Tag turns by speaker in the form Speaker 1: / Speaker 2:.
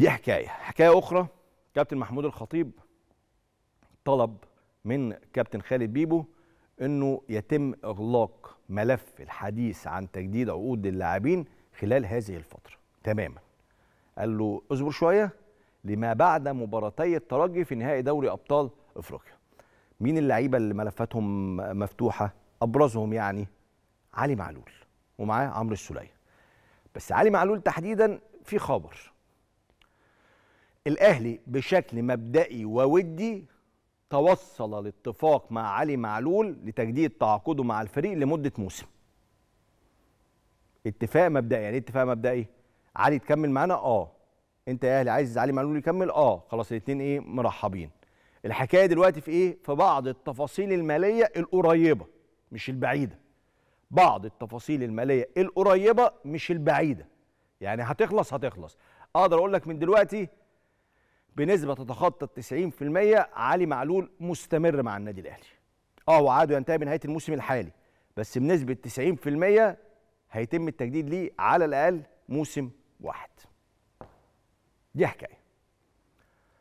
Speaker 1: دي حكايه حكايه اخرى كابتن محمود الخطيب طلب من كابتن خالد بيبو انه يتم اغلاق ملف الحديث عن تجديد عقود اللاعبين خلال هذه الفتره تماما قال له اصبر شويه لما بعد مباراتي الترجي في نهائي دوري ابطال افريقيا مين اللعيبه اللي ملفاتهم مفتوحه ابرزهم يعني علي معلول ومعاه عمرو السوليه بس علي معلول تحديدا في خبر الاهلي بشكل مبدئي وودي توصل لاتفاق مع علي معلول لتجديد تعاقده مع الفريق لمده موسم اتفاق مبدئي يعني إيه اتفاق مبدئي علي تكمل معانا اه انت يا اهلي عايز علي معلول يكمل اه خلاص الاثنين ايه مرحبين الحكايه دلوقتي في ايه في بعض التفاصيل الماليه القريبه مش البعيده بعض التفاصيل الماليه القريبه مش البعيده يعني هتخلص هتخلص اقدر اقول لك من دلوقتي بنسبه تتخطى ال 90% علي معلول مستمر مع النادي الاهلي اه هو عقده ينتهي بنهايه الموسم الحالي بس بنسبه 90% هيتم التجديد ليه على الاقل موسم واحد دي حكايه